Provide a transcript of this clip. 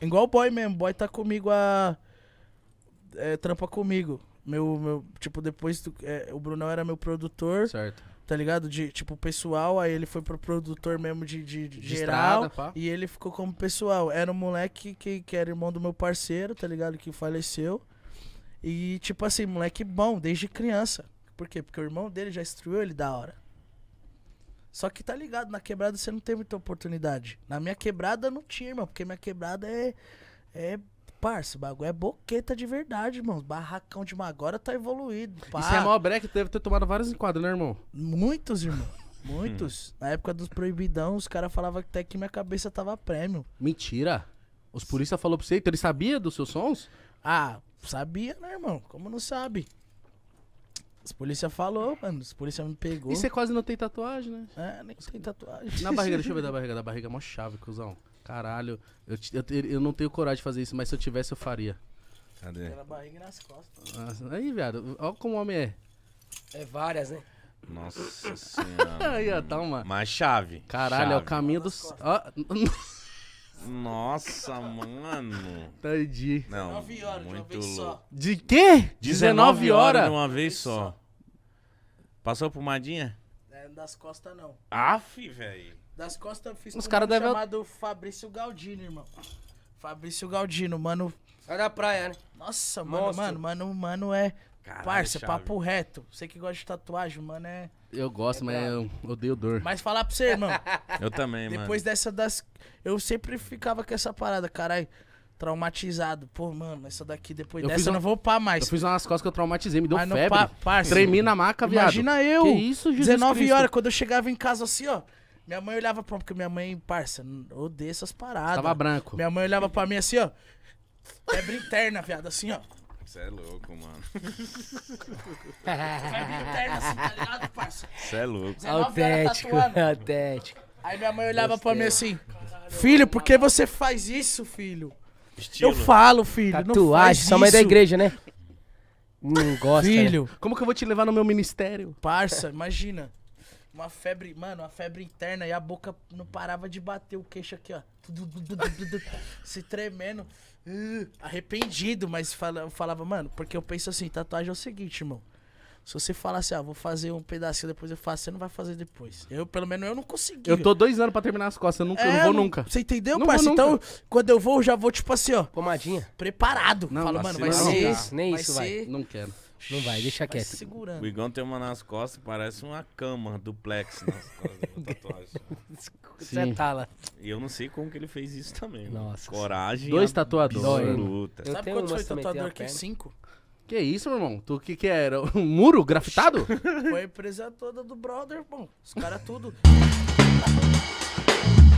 Igual o boy mesmo. boy tá comigo a. É, trampa comigo. Meu, meu, tipo, depois do, é, o Brunão era meu produtor. Certo. Tá ligado? De, tipo, pessoal, aí ele foi pro produtor mesmo de, de, de, de geral. Estrada, e ele ficou como pessoal. Era um moleque que, que era irmão do meu parceiro, tá ligado? Que faleceu. E, tipo assim, moleque bom, desde criança. Por quê? Porque o irmão dele já instruiu ele da hora. Só que tá ligado, na quebrada você não teve muita oportunidade. Na minha quebrada não tinha, irmão, porque minha quebrada é. É. Parça, o bagulho é boqueta de verdade, irmão. Barracão de agora tá evoluído. Pá. Isso é maior break, deve ter tomado vários enquadros, né, irmão? Muitos, irmão. Hum. Muitos. na época dos proibidão, os caras falavam até que minha cabeça tava prêmio. Mentira. Os polícia falou pra você, então ele sabia dos seus sons? Ah, sabia, né, irmão? Como não sabe? Os polícia falou, mano. Os polícia me pegou. E você quase não tem tatuagem, né? É, nem tem tatuagem. Na barriga, deixa eu ver da barriga. Da barriga é mó chave, cuzão. Caralho. Eu, eu, eu não tenho coragem de fazer isso, mas se eu tivesse, eu faria. Cadê? Na barriga e nas costas. Nossa, aí, viado. Olha como o homem é. É várias, né? Nossa senhora. aí, ó, tá uma. Mais chave. Caralho, chave. é o caminho dos. Ó. Nossa, mano. Perdi. Não, 19 horas de uma vez só. De quê? 19 horas de uma vez só. Passou a pomadinha? É, das costas não. Af, velho. Das costas eu fiz Os cara um deve... chamado Fabrício Galdino, irmão. Fabrício Galdino, mano. É da praia, né? Nossa, mano, mano, mano, mano é Caralho, Parça, chave. papo reto. Você que gosta de tatuagem, mano, é. Eu gosto, é mas eu odeio dor. Mas falar pra você, irmão. eu também, depois mano. Depois dessa das. Eu sempre ficava com essa parada, caralho. Traumatizado. Pô, mano, essa daqui depois eu dessa eu não vou upar mais. Eu fiz umas costas que eu traumatizei, me deu mas febre. Par... Parça, Tremi na maca, viado. Imagina eu. Que isso, Jesus 19 Cristo. horas, quando eu chegava em casa assim, ó. Minha mãe olhava pra mim, porque minha mãe, parça, odeia essas paradas. Tava branco. Minha mãe olhava pra mim assim, ó. Febre interna, viado, assim, ó. Você é louco, mano. Você assim, tá é louco. Tá autêntico, autêntico. Aí minha mãe olhava pra mim assim: Filho, por que você faz isso, filho? Estilo. Eu falo, filho. não faz Tatuagem, sua mãe é da igreja, né? Não gosta. né? Filho, Como que eu vou te levar no meu ministério? parça, imagina uma febre, mano, uma febre interna e a boca não parava de bater o queixo aqui, ó. Se tremendo. Uh, arrependido, mas eu falava, mano, porque eu penso assim, tatuagem é o seguinte, irmão. Se você falar assim, ah, vou fazer um pedacinho, depois eu faço, você não vai fazer depois. Eu, pelo menos, eu não consegui. Eu tô dois anos pra terminar as costas, eu, nunca, é, eu não é, vou nunca. Você entendeu, parceiro? Então, quando eu vou, eu já vou, tipo assim, ó. Pomadinha. Preparado. Não, Falo, mano, vai não, ser. Não, nem vai isso, ser, vai. Não quero. Não vai, deixa vai quieto. Segurando. O Igão tem uma nas costas que parece uma cama duplex nas costas da tatuagem. Você tala. E eu não sei como que ele fez isso também. Né? Nossa. Né? Coragem. Dois tatuadores. Luta. Sabe quantos foi tatuador aqui? Cinco. Que isso, meu irmão? Tu que que era? Um muro grafitado? foi a empresa toda do brother, bom, Os caras tudo.